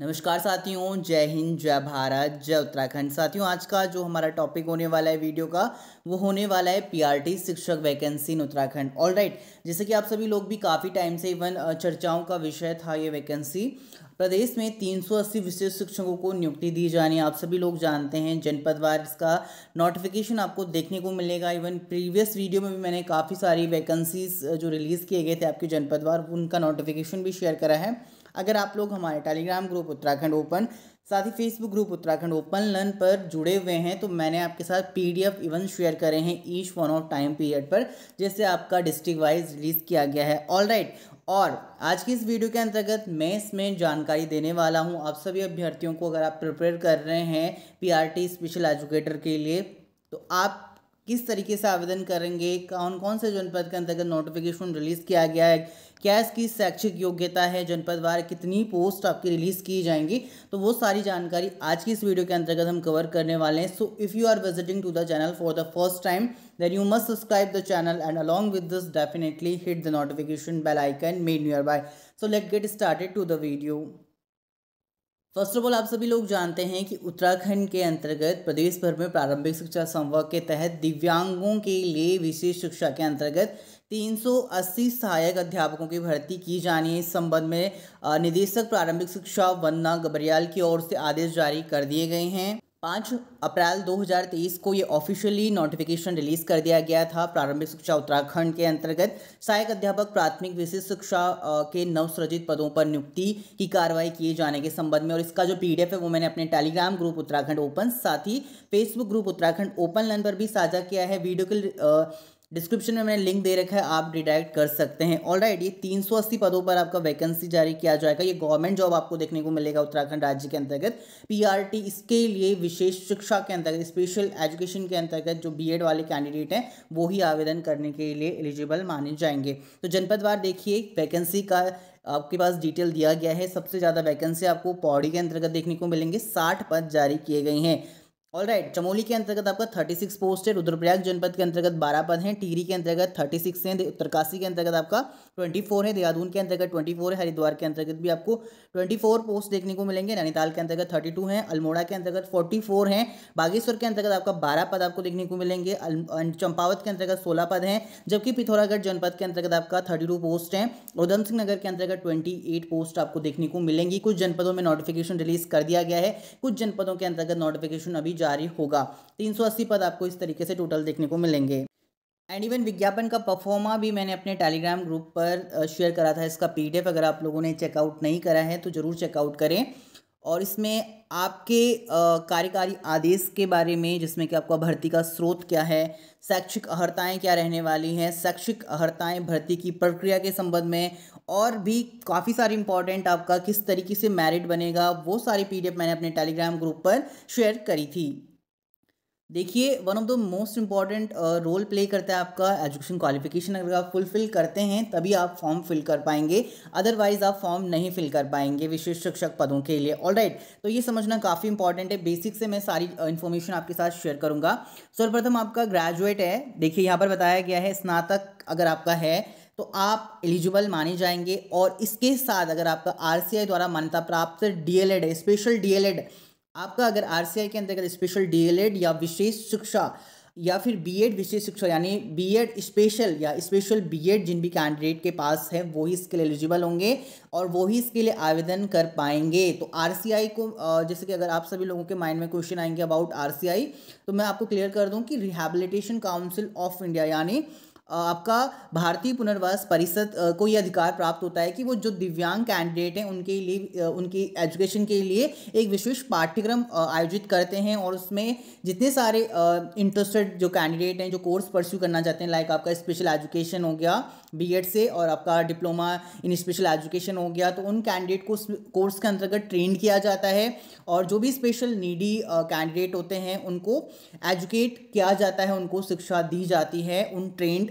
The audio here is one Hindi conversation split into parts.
नमस्कार साथियों जय हिंद जय भारत जय उत्तराखंड साथियों आज का जो हमारा टॉपिक होने वाला है वीडियो का वो होने वाला है पीआरटी शिक्षक vacancy in Uttarakhand all right जैसे कि आप सभी लोग भी काफ़ी टाइम से इवन चर्चाओं का विषय था ये वैकेंसी प्रदेश में 380 विशेष शिक्षकों को नियुक्ति दी जानी आप सभी लोग जानते हैं जनपदवार इसका नोटिफिकेशन आपको देखने को मिलेगा इवन प्रीवियस वीडियो में भी मैंने काफ़ी सारी वैकेंसीज जो रिलीज़ किए गए थे आपके जनपदवार उनका नोटिफिकेशन भी शेयर करा है अगर आप लोग हमारे टेलीग्राम ग्रुप उत्तराखंड ओपन साथ ही Facebook group Uttarakhand open learn पर जुड़े हुए हैं तो मैंने आपके साथ पीडीएफ इवन शेयर करे हैं each one of time period पर जिससे आपका डिस्ट्रिक्ट वाइज रिलीज किया गया है ऑल राइट और आज की इस वीडियो के अंतर्गत मैं इसमें जानकारी देने वाला हूँ आप सभी अभ्यर्थियों को अगर आप प्रिपेयर कर रहे हैं पी स्पेशल एजुकेटर के लिए तो आप किस तरीके से आवेदन करेंगे कौन कौन से जनपद के अंतर्गत नोटिफिकेशन रिलीज़ किया गया है क्या इसकी शैक्षिक योग्यता है जनपदवार कितनी पोस्ट आपकी रिलीज़ की जाएंगी तो वो सारी जानकारी आज की इस वीडियो के अंतर्गत हम कवर करने वाले हैं so if you are visiting to the channel for the first time then you must subscribe the channel and along with this definitely hit the notification bell icon made near by so let get started to the video first of all आप सभी लोग जानते हैं कि उत्तराखंड के अंतर्गत प्रदेश भर में प्रारंभिक शिक्षा संवर्ग के तहत दिव्यांगों के लिए विशेष शिक्षा के अंतर्गत 380 सहायक अध्यापकों की भर्ती की जानी है इस संबंध में निदेशक प्रारंभिक शिक्षा वन्ना गबरियाल की ओर से आदेश जारी कर दिए गए हैं पाँच अप्रैल 2023 को ये ऑफिशियली नोटिफिकेशन रिलीज कर दिया गया था प्रारंभिक शिक्षा उत्तराखंड के अंतर्गत सहायक अध्यापक प्राथमिक विशिष्ट शिक्षा के नवसृजित पदों पर नियुक्ति की कार्रवाई किए जाने के संबंध में और इसका जो पीडीएफ है वो मैंने अपने टेलीग्राम ग्रुप उत्तराखंड ओपन साथ ही Facebook group Uttarakhand open learn पर भी साझा किया है वीडियो के डिस्क्रिप्शन में मैंने लिंक दे रखा है आप डिडायरेक्ट कर सकते हैं ऑल राइट ये 380 पदों पर आपका वैकेंसी जारी किया जाएगा ये गवर्नमेंट जॉब आपको देखने को मिलेगा उत्तराखंड राज्य के अंतर्गत पीआरटी इसके लिए विशेष शिक्षा के अंतर्गत स्पेशल एजुकेशन के अंतर्गत जो बीएड वाले कैंडिडेट हैं वो ही आवेदन करने के लिए एलिजिबल माने जाएंगे तो जनपदवार देखिए वैकेंसी का आपके पास डिटेल दिया गया है सबसे ज़्यादा वैकेंसी आपको पौड़ी के अंतर्गत देखने को मिलेंगे साठ पद जारी किए गए हैं ऑल राइट right, चमोली के अंतर्गत आपका थर्टी सिक्स पोस्ट है रुद्रप्रयाग जनपद के अंतर्गत बारह पद हैं टिहरी के अंतर्गत थर्टी सिक्स हैं उत्तरकाशी के अंतर्गत आपका ट्वेंटी फोर है देहरादून के अंतर्गत ट्वेंटी फोर है हरिद्वार के अंतर्गत भी आपको ट्वेंटी फोर पोस्ट देखने को मिलेंगे नैनीताल के अंतर्गत थर्टी टू हैं अल्मोड़ा के अंतर्गत फोर्टी फोर हैं बागेश्वर के अंतर्गत आपका बारह पद आपको देखने को मिलेंगे चंपावत के अंतर्गत सोलह पद हैं जबकि पिथौरागढ़ जनपद के अंतर्गत आपका थर्टी पोस्ट हैं उधम सिंह नगर के अंतर्गत ट्वेंटी पोस्ट आपको देखने को मिलेंगी कुछ जनपदों में नोटिफिकेशन रिलीज कर दिया गया है कुछ जनपदों के अंतर्गत नोटिफिकेशन अभी जारी होगा 380 पद आपको इस तरीके से टोटल देखने को मिलेंगे एंड इवन विज्ञापन का परफॉर्मा भी मैंने अपने टेलीग्राम ग्रुप पर शेयर करा था इसका पीडीएफ अगर आप लोगों ने चेकआउट नहीं करा है तो ज़रूर चेकआउट करें और इसमें आपके कार्यकारी आदेश के बारे में जिसमें कि आपका भर्ती का स्रोत क्या है शैक्षिक अहर्ताएँ क्या रहने वाली हैं शैक्षिक अहर्ताएँ भर्ती की प्रक्रिया के संबंध में और भी काफ़ी सारी इंपॉर्टेंट आपका किस तरीके से मैरिट बनेगा वो सारी पीडीएफ मैंने अपने टेलीग्राम ग्रुप पर शेयर करी थी देखिए one of the most important role play करता है आपका एजुकेशन क्वालिफिकेशन अगर आप फुलफिल करते हैं तभी आप फॉर्म फिल कर पाएंगे अदरवाइज आप फॉर्म नहीं फिल कर पाएंगे विशेष शिक्षक पदों के लिए ऑल राइट right, तो ये समझना काफ़ी इंपॉर्टेंट है बेसिक से मैं सारी इन्फॉर्मेशन uh, आपके साथ शेयर करूंगा सर्वप्रथम आपका ग्रेजुएट है देखिए यहाँ पर बताया गया है स्नातक अगर आपका है तो आप एलिजिबल माने जाएंगे और इसके साथ अगर आपका आर द्वारा मान्यता प्राप्त डी है स्पेशल डी आपका अगर आर के अंतर्गत स्पेशल डी या विशेष शिक्षा या फिर बी एड विशेष शिक्षा यानी बी एड स्पेशल या स्पेशल बी एड जिन भी कैंडिडेट के पास है वो ही इसके लिए एलिजिबल होंगे और वो ही इसके लिए आवेदन कर पाएंगे तो आई को जैसे कि अगर आप सभी लोगों के माइंड में क्वेश्चन आएंगे अबाउट आई तो मैं आपको क्लियर कर दूं कि रिहेबिलिटेशन काउंसिल ऑफ इंडिया यानी आपका भारतीय पुनर्वास परिषद को ये अधिकार प्राप्त होता है कि वो जो दिव्यांग कैंडिडेट हैं उनके लिए उनकी एजुकेशन के लिए एक विशेष पाठ्यक्रम आयोजित करते हैं और उसमें जितने सारे इंटरेस्टेड जो कैंडिडेट हैं जो कोर्स परस्यू करना चाहते हैं लाइक आपका स्पेशल एजुकेशन हो गया बी से और आपका डिप्लोमा इन स्पेशल एजुकेशन हो गया तो उन कैंडिडेट को कोर्स के अंतर्गत ट्रेन किया जाता है और जो भी स्पेशल नीडी कैंडिडेट होते हैं उनको एजुकेट किया जाता है उनको शिक्षा दी जाती है उन ट्रेंड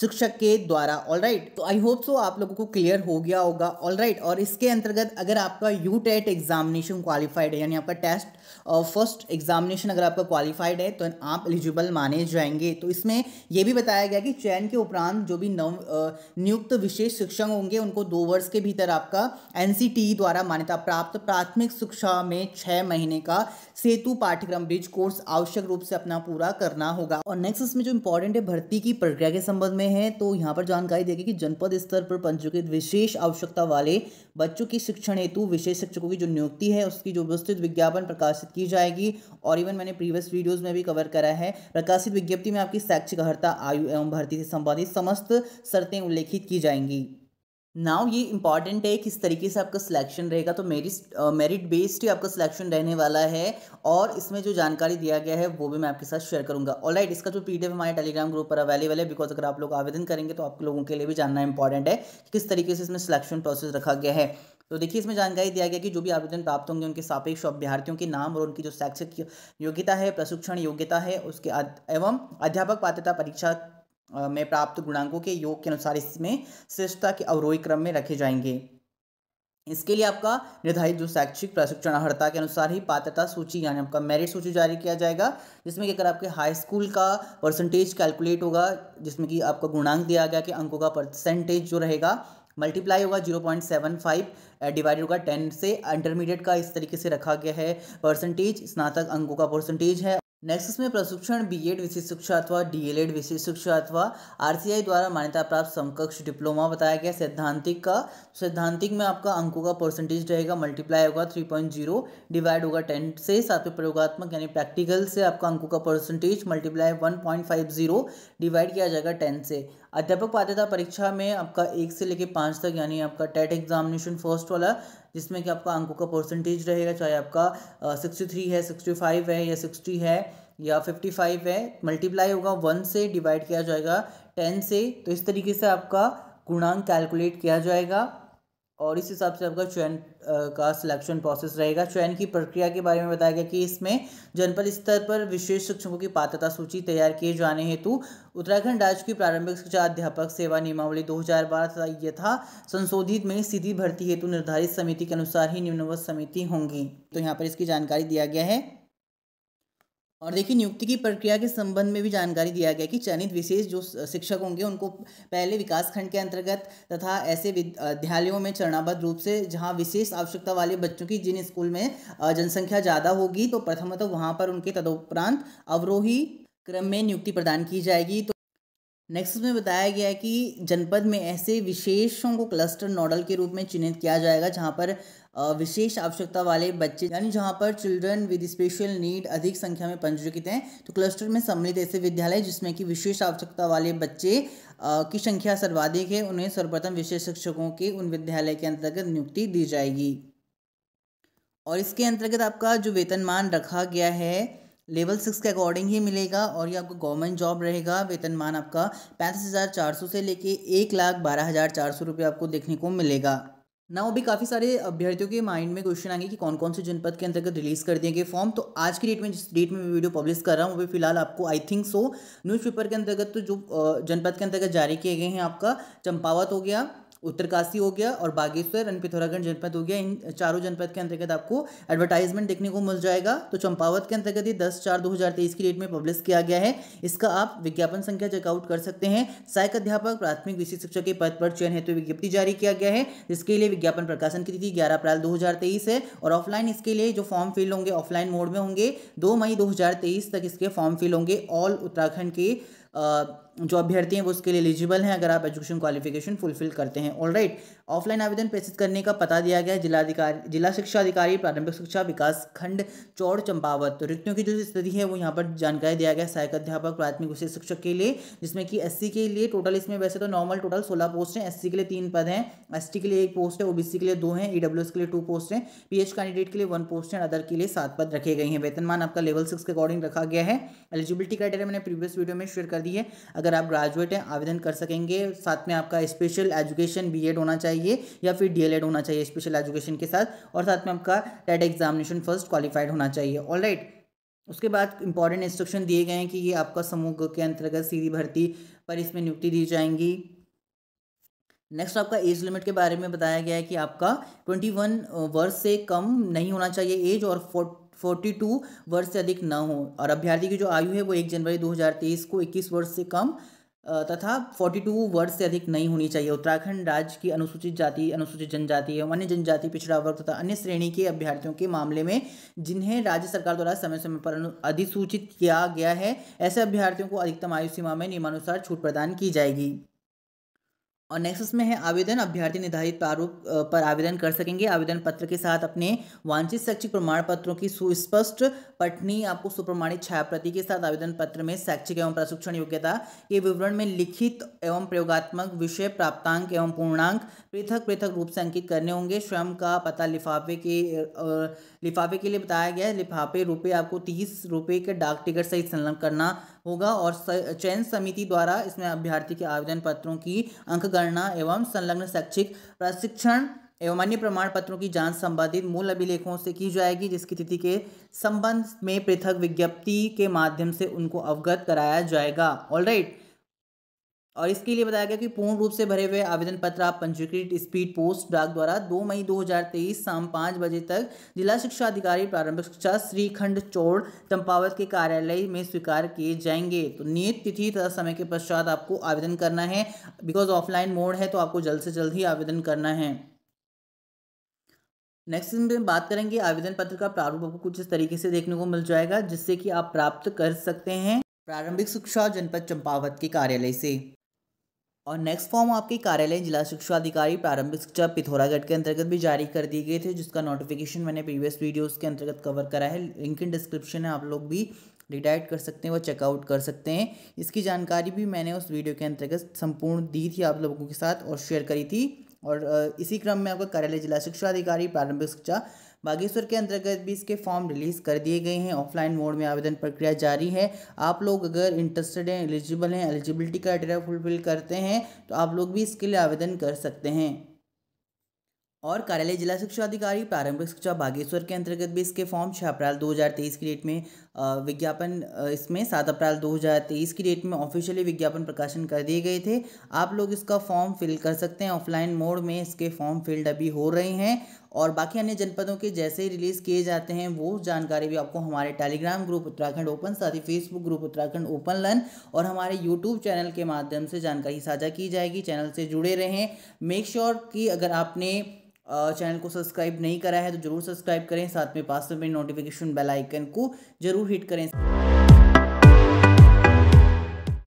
शिक्षक के द्वारा ऑल राइट तो आई होप सो आप लोगों को क्लियर हो गया होगा ऑल राइट और इसके अंतर्गत अगर आपका यू टेट एग्जामिनेशन क्वालिफाइड है यानी आपका टेस्ट फर्स्ट एग्जामिनेशन अगर आपका क्वालिफाइड है तो आप एलिजिबल माने जाएंगे तो इसमें यह भी बताया गया कि चयन के उपरांत जो भी नव नियुक्त विशेष शिक्षक होंगे उनको दो वर्ष के भीतर आपका एन e द्वारा मान्यता प्राप्त प्राथमिक शिक्षा में छः महीने का सेतु पाठ्यक्रम ब्रिज कोर्स आवश्यक रूप से अपना पूरा करना होगा और नेक्स्ट इसमें जो इंपॉर्टेंट है भर्ती की प्रक्रिया मीडिया के संबंध में है तो यहाँ पर जानकारी देगी कि जनपद स्तर पर पंजीकृत विशेष आवश्यकता वाले बच्चों की शिक्षण हेतु विशेष शिक्षकों की जो नियुक्ति है उसकी जो विस्तृत विज्ञापन प्रकाशित की जाएगी और इवन मैंने प्रीवियस वीडियोज़ में भी कवर करा है प्रकाशित विज्ञप्ति में आपकी शैक्षिक अर्ता आयु एवं भर्ती से संबंधित समस्त शर्तें उल्लेखित की जाएंगी नाउ ये इंपॉर्टेंट है किस तरीके से आपका सिलेक्शन रहेगा तो मेरिट मेरिट बेस्ड ही आपका सिलेक्शन रहने वाला है और इसमें जो जानकारी दिया गया है वो भी मैं आपके साथ शेयर करूंगा ऑल राइट इसका जो पीडीएफ हमारे टेलीग्राम ग्रुप पर अवेलेबल है बिकॉज अगर आप लोग आवेदन करेंगे तो आप लोगों के लिए भी जानना इंपॉर्टेंट है कि किस तरीके से इसमें सिलेक्शन प्रोसेस रखा गया है तो देखिए इसमें जानकारी दिया गया कि जो भी आवेदन प्राप्त होंगे उनके सापेक्ष अभ्यार्थियों के नाम और उनकी जो शैक्षिक योग्यता है प्रशिक्षण योग्यता है उसके एवं अध्यापक पात्रता परीक्षा में प्राप्त गुणांकों के योग के अनुसार इसमें श्रेष्ठता के अवरोही क्रम में रखे जाएंगे इसके लिए आपका निर्धारित जो शैक्षिक प्रशिक्षण अर्ता के अनुसार ही पात्रता सूची यानी आपका मेरिट सूची जारी किया जाएगा जिसमें कि अगर आपके हाई स्कूल का परसेंटेज कैलकुलेट होगा जिसमें कि आपका गुणांक दिया गया कि अंकों का परसेंटेज जो रहेगा मल्टीप्लाई होगा zero point seven five divided होगा टेन से इंटरमीडिएट का इस तरीके से रखा गया है परसेंटेज स्नातक अंकों का परसेंटेज है नेक्स्ट इसमें प्रशिक्षण बीएड विशेष शिक्षा अथवा डीएलएड विशेष शिक्षा अथवा आरसीआई द्वारा मान्यता प्राप्त समकक्ष डिप्लोमा बताया गया सैद्धांतिक का सैद्धांतिक में आपका अंकों का परसेंटेज रहेगा मल्टीप्लाई होगा थ्री पॉइंट जीरो डिवाइड होगा टेन से साथ में प्रयोगात्मक यानी प्रैक्टिकल से आपका अंकों का percentage multiply one point five zero divide किया जाएगा टेन से अध्यापक पात्रता परीक्षा में आपका एक से लेकर पाँच तक यानी आपका टेट एग्जामिनेशन फर्स्ट वाला जिसमें कि आपका अंकों का परसेंटेज रहेगा चाहे आपका सिक्सटी थ्री है सिक्सटी फाइव है या सिक्सटी है या फिफ्टी फाइव है मल्टीप्लाई होगा वन से डिवाइड किया जाएगा टेन से तो इस तरीके से आपका गुणांक कैलकुलेट किया जाएगा और इस हिसाब से आपका चयन का सिलेक्शन प्रोसेस रहेगा चयन की प्रक्रिया के बारे में बताया गया कि इसमें जनपद स्तर पर विशेष शिक्षकों की पात्रता सूची तैयार किए जाने हेतु उत्तराखंड राज्य की प्रारंभिक शिक्षा अध्यापक सेवा नियमावली 2012 तथा यथा संशोधित में सीधी भर्ती हेतु निर्धारित समिति के अनुसार ही निम्नवत समिति होंगी तो यहाँ पर इसकी जानकारी दिया गया है और देखिए नियुक्ति की प्रक्रिया के संबंध में भी जानकारी दिया गया कि चयनित विशेष जो शिक्षक होंगे उनको पहले विकास खंड के अंतर्गत तथा ऐसे विद्यालयों में चरणाबद्ध रूप से जहां विशेष आवश्यकता वाले बच्चों की जिन स्कूल में जनसंख्या ज़्यादा होगी तो प्रथमतः तो वहाँ पर उनके तदोपरांत अवरोही क्रम में नियुक्ति प्रदान की जाएगी तो नेक्स्ट में बताया गया है कि जनपद में ऐसे विशेषों को क्लस्टर नोडल के रूप में चिन्हित किया जाएगा जहाँ पर विशेष आवश्यकता वाले बच्चे यानी जहाँ पर चिल्ड्रन विद स्पेशल नीड अधिक संख्या में पंजीकृत हैं तो क्लस्टर में सम्मिलित ऐसे विद्यालय जिसमें कि विशेष आवश्यकता वाले बच्चे की संख्या सर्वाधिक है उन्हें सर्वप्रथम विशेष शिक्षकों के उन विद्यालय के अंतर्गत नियुक्ति दी जाएगी और इसके अंतर्गत आपका जो वेतनमान रखा गया है लेवल सिक्स के अकॉर्डिंग ही मिलेगा और ये आपको गवर्नमेंट जॉब रहेगा वेतनमान आपका पैंतीस हज़ार चार सौ से लेके एक लाख बारह हज़ार चार सौ रुपये आपको देखने को मिलेगा ना अभी काफ़ी सारे अभ्यर्थियों के माइंड में क्वेश्चन आएंगे कि कौन कौन से जनपद के अंतर्गत रिलीज़ कर दिए गए फॉर्म तो आज की डेट में जिस डेट में मैं वीडियो पब्लिश कर रहा हूँ वो भी फिलहाल आपको आई थिंक सो न्यूज़पेपर के अंतर्गत तो जो जनपद के अंतर्गत जारी किए गए हैं आपका चंपावत हो गया उत्तरकाशी हो गया और बागेश्वर एंड पिथौरागढ़ जनपद हो गया इन चारों जनपद के अंतर्गत आपको एडवर्टाइजमेंट देखने को मिल जाएगा तो चंपावत के अंतर्गत ये दस चार दो हज़ार तेईस की डेट में पब्लिश किया गया है इसका आप विज्ञापन संख्या चेकआउट कर सकते हैं सहायक अध्यापक प्राथमिक विशेष शिक्षक के पद पर चयन हेतु विज्ञप्ति जारी किया गया है जिसके लिए विज्ञापन प्रकाशन की तिथि ग्यारह अप्रैल दो है और ऑफलाइन इसके लिए जो फॉर्म फिल होंगे ऑफलाइन मोड में होंगे दो मई दो तक इसके फॉर्म फिल होंगे ऑल उत्तराखंड के जो अभ्यर्थी हैं वो उसके लिए एलिजिबल हैं अगर आप एजुकेशन क्वालिफिकेशन फुलफिल करते हैं ऑल राइट ऑफलाइन आवेदन प्रेषित करने का पता दिया गया है जिलाधिकारी जिला शिक्षा अधिकारी प्रारंभिक शिक्षा विकास खंड चौड़ चंपावत तो रिक्तियों की जो स्थिति है वो यहाँ पर जानकारी दिया गया सहायक अध्यापक प्राथमिक विशेष शिक्षक के लिए जिसमें कि एस के लिए टोटल इसमें वैसे तो नॉर्मल टोटल सोलह पोस्ट हैं एस के लिए तीन पद हैं एस के लिए एक पोस्ट है ओबीसी के लिए दो हैं ई e के लिए टू पोस्ट हैं पी कैंडिडेट के लिए वन पोस्ट है अदर के लिए सात पद रखे गए हैं वेतनमान आपका लेवल सिक्स के अकॉर्डिंग रखा गया है एलिजिबिलिटी क्राइटेरिया मैंने प्रीवियस वीडियो में शेयर कर दी है अगर अगर आप ग्रेजुएट हैं आवेदन कर सकेंगे साथ में आपका स्पेशल एजुकेशन बी होना चाहिए या फिर डी होना चाहिए स्पेशल एजुकेशन के साथ और साथ में आपका टेट एग्जामिनेशन फर्स्ट क्वालिफाइड होना चाहिए ऑल राइट उसके बाद इंपॉर्टेंट इंस्ट्रक्शन दिए गए हैं कि ये आपका समूह के अंतर्गत सीधी भर्ती पर इसमें नियुक्ति दी जाएंगी नेक्स्ट आपका एज लिमिट के बारे में बताया गया है कि आपका ट्वेंटी वन वर्ष से कम नहीं होना चाहिए एज और फोर्टी टू वर्ष से अधिक न हो और अभ्यर्थी की जो आयु है वो एक जनवरी दो हज़ार तेईस को इक्कीस वर्ष से कम तथा फोर्टी टू वर्ष से अधिक नहीं होनी चाहिए उत्तराखंड राज्य की अनुसूचित जाति अनुसूचित जनजाति एवं अन्य जनजाति पिछड़ा वर्ग तथा अन्य श्रेणी के अभ्यर्थियों के मामले में जिन्हें राज्य सरकार द्वारा समय समय पर अधिसूचित किया गया है ऐसे अभ्यर्थियों को अधिकतम आयु सीमा में नियमानुसार छूट प्रदान की जाएगी और नेक्स्ट उसमें है आवेदन अभ्यर्थी निर्धारित प्रारूप पर आवेदन कर सकेंगे आवेदन पत्र के साथ अपने वांछित शैक्षिक प्रमाण पत्रों की सुस्पष्ट पटनी आपको सुप्रमाणित छाया प्रति के साथ आवेदन पत्र में शैक्षिक एवं प्रशिक्षण योग्यता के विवरण में लिखित एवं प्रयोगात्मक विषय प्राप्तांक एवं पूर्णांक पृथक पृथक रूप से अंकित करने होंगे स्वयं का पता लिफाफे के लिफाफे के लिए बताया गया है लिफाफे रुपये आपको तीस रुपये के डाक टिकट सहित संलग्न करना होगा और चयन समिति द्वारा इसमें अभ्यर्थी के आवेदन पत्रों की अंक गणना एवं संलग्न शैक्षिक प्रशिक्षण एवं अन्य प्रमाण पत्रों की जांच संबंधित मूल अभिलेखों से की जाएगी जिसकी तिथि के संबंध में पृथक विज्ञप्ति के माध्यम से उनको अवगत कराया जाएगा ऑल राइट right. और इसके लिए बताया गया कि पूर्ण रूप से भरे हुए आवेदन पत्र आप पंजीकृत स्पीड पोस्ट डाक द्वारा 2 मई 2023 शाम पाँच बजे तक जिला शिक्षा अधिकारी प्रारंभिक शिक्षा श्रीखंड चौड़ चंपावत के कार्यालय में स्वीकार किए जाएंगे तो नियत तिथि तथा समय के पश्चात आपको आवेदन करना है बिकॉज ऑफलाइन मोड है तो आपको जल्द से जल्द ही आवेदन करना है नेक्स्ट में बात करेंगे आवेदन पत्र का प्रारूप आपको कुछ इस तरीके से देखने को मिल जाएगा जिससे कि आप प्राप्त कर सकते हैं प्रारंभिक शिक्षा जनपद चंपावत के कार्यालय से और नेक्स्ट फॉर्म आपके कार्यालय जिला शिक्षा अधिकारी प्रारंभिक शिक्षा पिथौरागढ़ के अंतर्गत भी जारी कर दिए गए थे जिसका नोटिफिकेशन मैंने प्रीवियस वीडियोस के अंतर्गत कवर करा है लिंक इन डिस्क्रिप्शन है आप लोग भी रिडाइट कर सकते हैं व चेकआउट कर सकते हैं इसकी जानकारी भी मैंने उस वीडियो के अंतर्गत संपूर्ण दी थी आप लोगों के साथ और शेयर करी थी और इसी क्रम में आपका कार्यालय जिला शिक्षा अधिकारी प्रारंभिक शिक्षा बागेश्वर के अंतर्गत भी इसके फॉर्म रिलीज़ कर दिए गए हैं ऑफलाइन मोड में आवेदन प्रक्रिया जारी है आप लोग अगर इंटरेस्टेड हैं एलिजिबल हैं एलिजिबिलिटी क्राइटेरिया फुलफिल करते हैं तो आप लोग भी इसके लिए आवेदन कर सकते हैं और कार्यालय जिला शिक्षा अधिकारी प्रारंभिक शिक्षा बागेश्वर के अंतर्गत भी इसके फॉर्म छः अप्रैल 2023 की डेट में विज्ञापन इसमें सात अप्रैल 2023 की डेट में ऑफिशियली विज्ञापन प्रकाशन कर दिए गए थे आप लोग इसका फॉर्म फिल कर सकते हैं ऑफलाइन मोड में इसके फॉर्म फिल्ड अभी हो रहे हैं और बाकी अन्य जनपदों के जैसे ही रिलीज़ किए जाते हैं वो जानकारी भी आपको हमारे टेलीग्राम ग्रुप उत्तराखंड ओपन साथ ही Facebook group Uttarakhand open learn और हमारे यूट्यूब चैनल के माध्यम से जानकारी साझा की जाएगी चैनल से जुड़े रहें मेक श्योर sure कि अगर आपने चैनल को सब्सक्राइब नहीं करा है तो जरूर सब्सक्राइब करें साथ में पास में नोटिफिकेशन बेल आइकन को जरूर हिट करें